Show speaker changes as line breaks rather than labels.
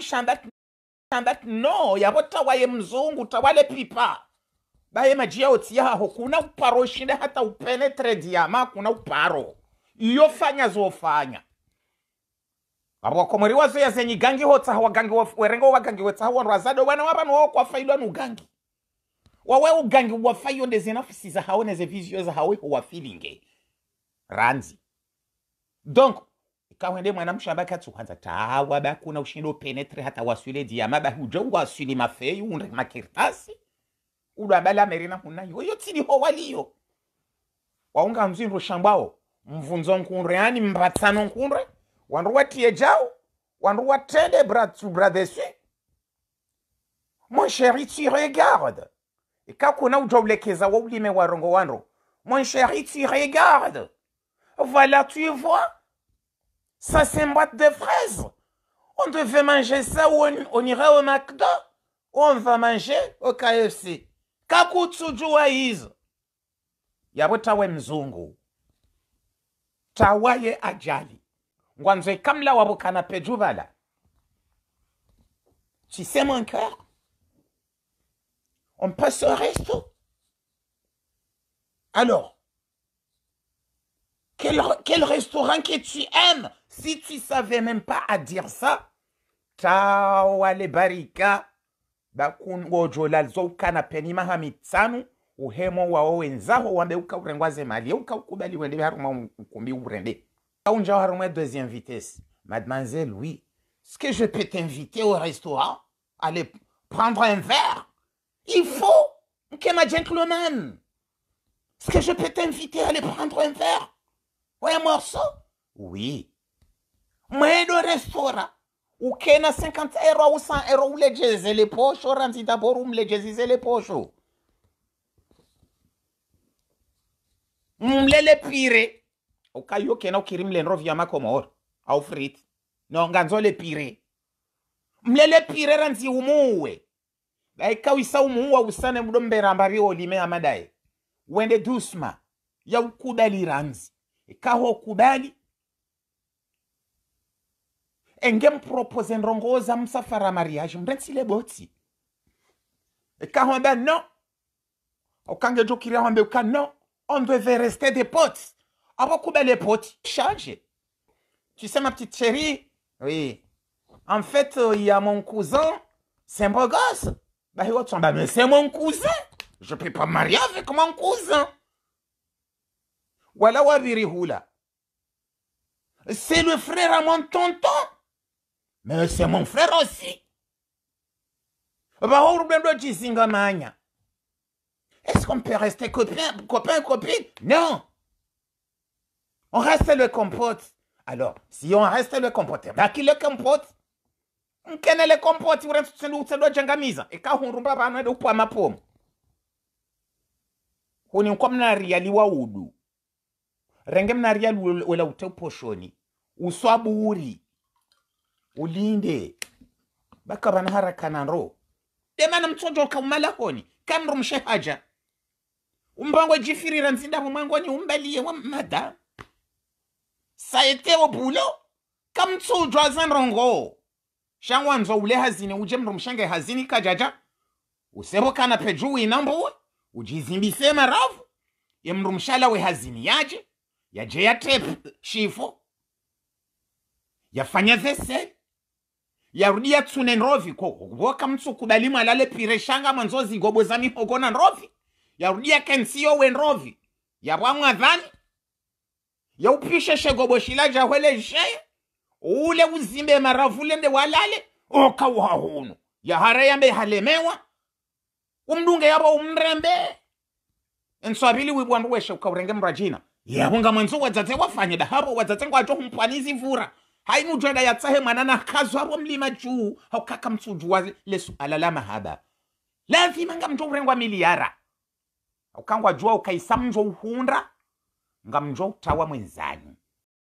that no yavo tawaye mzungu tawale pipa bayemajia otsiya aho kuna uparo shinde hata upenetre diama kuna uparo iyo fanya zofanya abo wakomori wazo yazenyi gangi hotsaha wagangi werengo wagangi wetsaha wanrwazado wana wavanu wao kwafaidwa nugangi wawe ugangi wafaiyo ndezinafisi zahawe nezevizio zahawe howafilinge ranzi donc ikawende mwana mshamba kwanza tawa hawa bakuna ushindo penetre hata waswile diyama bahuja waswile mafeyu unre makirtasi bala merina huna yoyo tsiliho waliyo waunga mzinro shambao mvunzo nkunre ani mbatsano nkunre wandu watiye jao tende bratu bradesu sous bras dessus mon chéri tu regardes ikakuna e ujaulekeza waulime warongo wandu mon chéri tu regardes voilà tu vois Ça, c'est une boîte de fraises. On devait manger ça ou on, on ira au McDo ou on va manger au KFC. pas de Yabo tawe mzungu. Tawaye ajali. Ngwanzwe kamla wabo kanape juvala. Si c'est mon cœur, on passe au resto. Alors, quel, quel, restaurant que tu aimes Si tu savais même pas à dire ça, Ciao, le barika Bakun, zoukana penima ha mitano uhemo wao wenzaho wambe ukaurengwaze mali ukaukubali uende haruma ukumbi urende unja haruma deuxième vitesse mademoiselle oui est-ce que je peux t'inviter au restaurant aller prendre un verre il faut que ma gentleman est-ce que je peux t'inviter à aller prendre un verre Ouye morsou? Ouwi. Mwen yon restora. Ou kena 50 euro ou 100 euro ou le jeze le pocho ranzi dabor ou mle jeze le pocho. Mle le pire. Ou kaya yo kena kiri mle nrov yama komor. Ou frit. Non, ganzon le pire. Mle le pire e ranzi ou moun we. Da e kawisa ou moun wawisan e mdoum berambari ou li men amaday. Wende dousman. Yaw kouda li ranzi. kahokubali engemupropoze ndongoza msafara mariage mrensile botsi kahombe no okangejokira hombe uka no on devait rester des potes abakube les potes change tu sais ma petite chérie oui en fait il y a mon cousin c'est un beau gosse bah, c'est mon cousin je peux pas marier avec mon cousin c'est le frère à mon tonton. Mais c'est mon frère aussi. Bah, Est-ce qu'on peut rester copain, copain, copine Non. On reste le compote. Alors, si on reste le compote, On bah, qui le compote connaît le compote urentsendoutsendojangamiza ekahurumba vanede un comme huni la udu renge mnariya wela ute uposhoni uswaburi ulinde baka bakabana harakananro demana mtsojoka umalahoni kanrumshe haja umbango jifirira nzindavo mwangoni umbaliye wa mada saetewo bulo kamtsujwa azanrongo shangwanzwa ule hazine uje mshange hazini kajaja usevo kana peju winambuwe ujizimbise maravu ye mshala we hazini yaje yaje yatep chifu yafanya vese yarudi tsune nrovi ko woka mtsukubali limwe pire shanga mwanzo zigobo za mihogo na nrovi yarudi kensiyo we nrovi yabwa mwadhani yaupishe shegobo shila jahwele sheye ule uzimbe maravule nde walale oka wahuno yahara yambe halemewa umdunge yabo umrembe enswabili wibwandu weshe ukaurenge mrajina ya kunga mwenzo wadzadze da hapo wadzatsengwa acho humupwanizi vura hainujwada yatsahe mwanana akazwapo mlima juu haukaka msuju wa lesu alalama haba lazima nga mnjo urengwa miliyara haukangwa jua ukaisa mnjo uhunda nga mnjo utawa mwenzani